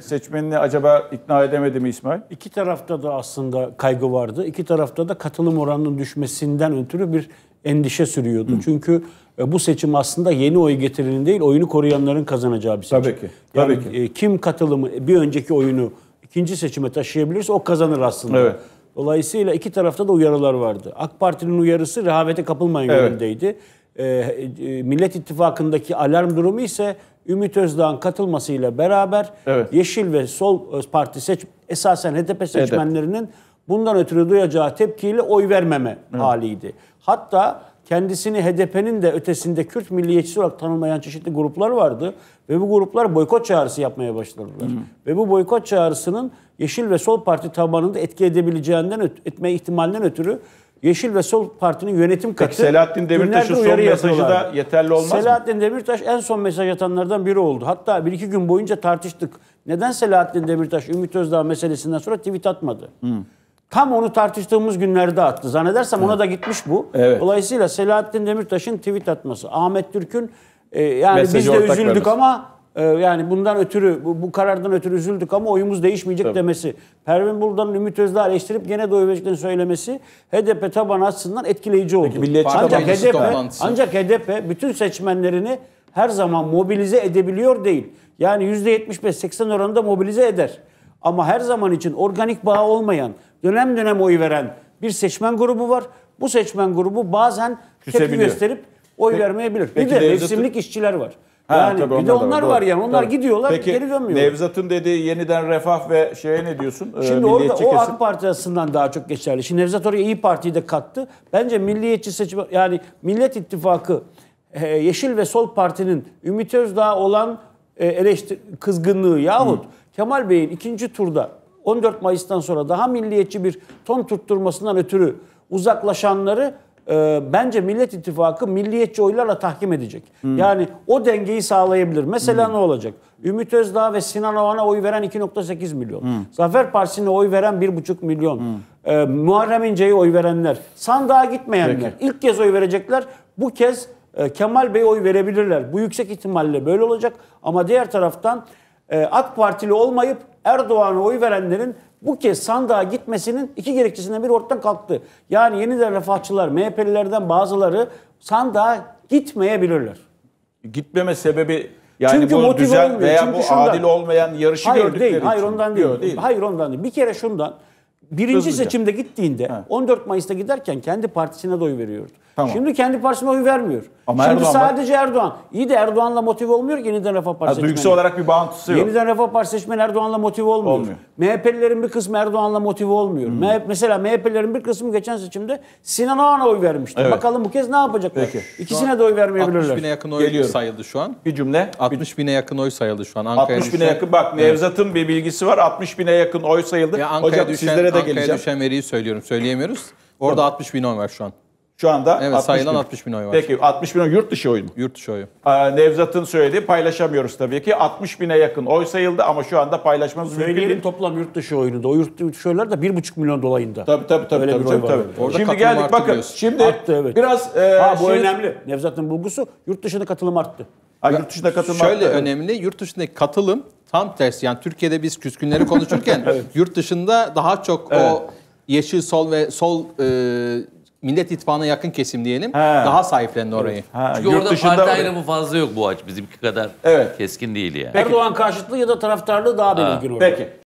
seçmenini acaba ikna edemedi mi İsmail? İki tarafta da aslında kaygı vardı. İki tarafta da katılım oranının düşmesinden ötürü bir endişe sürüyordu. Hı. Çünkü e, bu seçim aslında yeni oy getirenin değil, oyunu koruyanların kazanacağı bir seçim. Tabii ki. Tabii yani ki. E, kim katılımı bir önceki oyunu ikinci seçime taşıyabilirse o kazanır aslında. Evet. Dolayısıyla iki tarafta da uyarılar vardı. AK Parti'nin uyarısı rehavete kapılmayın evet. yönündeydi. E, Millet İttifakı'ndaki alarm durumu ise Ümit Özdağ'ın katılmasıyla beraber evet. Yeşil ve Sol Parti seç esasen HDP seçmenlerinin evet. bundan ötürü duyacağı tepkiyle oy vermeme evet. haliydi. Hatta kendisini HDP'nin de ötesinde Kürt milliyetçisi olarak tanımlayan çeşitli gruplar vardı ve bu gruplar boykot çağrısı yapmaya başladılar. hı. Ve bu boykot çağrısının Yeşil ve Sol Parti tabanında etki edebileceğinden etme ihtimalinden ötürü Yeşil ve Sol Parti'nin yönetim katı Peki Selahattin Demirtaş'ın son mesajı yapıyorlar. da yeterli olmaz Selahattin mı? Demirtaş en son mesaj atanlardan biri oldu. Hatta bir iki gün boyunca tartıştık. Neden Selahattin Demirtaş Ümit Özdağ meselesinden sonra tweet atmadı? Hmm. Tam onu tartıştığımız günlerde attı. Zannedersem evet. ona da gitmiş bu. Evet. Dolayısıyla Selahattin Demirtaş'ın tweet atması, Ahmet Türk'ün e, yani Mesajı biz de üzüldük ama ee, yani bundan ötürü bu, bu karardan ötürü üzüldük ama oyumuz değişmeyecek Tabii. demesi. Pervin Buldan'ın Ümit Özdağ eleştirip gene de oy söylemesi HDP taban açısından etkileyici oldu. Peki, milliyetçi ancak HDP, toplantısı. ancak HDP bütün seçmenlerini her zaman mobilize edebiliyor değil. Yani %75-80 oranında mobilize eder. Ama her zaman için organik bağ olmayan, dönem dönem oy veren bir seçmen grubu var. Bu seçmen grubu bazen tepki gösterip oy Peki, vermeyebilir. Bir de mevsimlik işçiler var. Ha, yani tabii bir de onlar, var, var yani. Onlar tabii. gidiyorlar Peki, geri dönmüyorlar. Nevzat'ın dediği yeniden refah ve şeye ne diyorsun? Ee, Şimdi ee, orada o AK Partisinden daha çok geçerli. Şimdi Nevzat oraya İyi Parti'yi de kattı. Bence milliyetçi seçim yani Millet İttifakı e, Yeşil ve Sol Parti'nin Ümit Özdağ olan e, eleştir kızgınlığı yahut Hı. Kemal Bey'in ikinci turda 14 Mayıs'tan sonra daha milliyetçi bir ton tutturmasından ötürü uzaklaşanları ee, bence Millet İttifakı milliyetçi oylarla tahkim edecek. Hmm. Yani o dengeyi sağlayabilir. Mesela hmm. ne olacak? Ümit Özdağ ve Sinan Oğan'a oy veren 2.8 milyon. Hmm. Zafer Partisi'ne oy veren 1.5 milyon. Hmm. E, Muharrem İnce'ye oy verenler. Sandığa gitmeyenler. Peki. ilk kez oy verecekler. Bu kez e, Kemal Bey oy verebilirler. Bu yüksek ihtimalle böyle olacak. Ama diğer taraftan e, AK Partili olmayıp Erdoğan'a oy verenlerin bu kez sandığa gitmesinin iki gerekçesinden biri ortadan kalktı. Yani yeniden refahçılar, MHP'lilerden bazıları sandığa gitmeyebilirler. Gitmeme sebebi yani Çünkü bu düzen veya Çünkü bu şundan, adil olmayan yarışı hayır, gördükleri değil, hayır, için. Ondan değil, diyor, değil. Hayır ondan değil. Bir kere şundan birinci Hızlıca. seçimde gittiğinde He. 14 Mayıs'ta giderken kendi partisine de oy veriyordu. Tamam. Şimdi kendi partisine oy vermiyor. Ama Şimdi Erdoğan sadece var. Erdoğan. İyi de Erdoğan'la motive olmuyor ki yeniden Refah Partisi seçmeni. Duygusal olarak bir bağıntısı yok. Yeniden Refah Partisi seçmeni Erdoğan'la motive olmuyor. olmuyor. MHP'lilerin bir kısmı Erdoğan'la motive olmuyor. Hmm. MHP, mesela MHP'lilerin bir kısmı geçen seçimde Sinan Oğan'a oy vermişti. Evet. Bakalım bu kez ne yapacaklar? Peki. İkisine de oy vermeyebilirler. 60 bine yakın oy Geliyorum. sayıldı şu an. Bir cümle. 60 bine yakın oy sayıldı şu an. Ankara'ya 60 bine düşen... yakın bak Nevzat'ın evet. bir bilgisi var. 60 bine yakın oy sayıldı. Ya Hocam düşen, sizlere de Şubat'ta Ankara'ya geleceğim. düşen veriyi söylüyorum. Söyleyemiyoruz. Orada 60 bin oy var şu an. Şu anda evet, 60 sayılan bin. 60 bin oy var. Peki 60 bin oy yurt dışı oy mu? Yurt dışı oy. Nevzat'ın söylediği paylaşamıyoruz tabii ki. 60 bine yakın oy sayıldı ama şu anda paylaşmamız Söyleyelim mümkün değil. toplam yurt dışı oyunu da. O yurt dışı oylar da 1,5 milyon dolayında. Tabii tabii tabii. tabii, tabii, tabii. Orada şimdi geldik bakın. Diyorsun. Şimdi arttı, evet. biraz... E, ha, bu şimdi, önemli. Nevzat'ın bulgusu yurt dışında katılım arttı. Ha, yurt dışında katılım Şöyle arttı. önemli. Yurt dışındaki katılım Tam tersi yani Türkiye'de biz küskünleri konuşurken evet. yurt dışında daha çok evet. o yeşil sol ve sol e, Millet İttifakı'na yakın kesim diyelim. He. Daha sahiplendi orayı. Ha, Çünkü orada dışında parti ayrımı fazla yok bu aç bizimki kadar evet. keskin değil yani. Peki. Erdoğan karşıtlığı ya da taraftarlığı daha belirgin orada. Peki.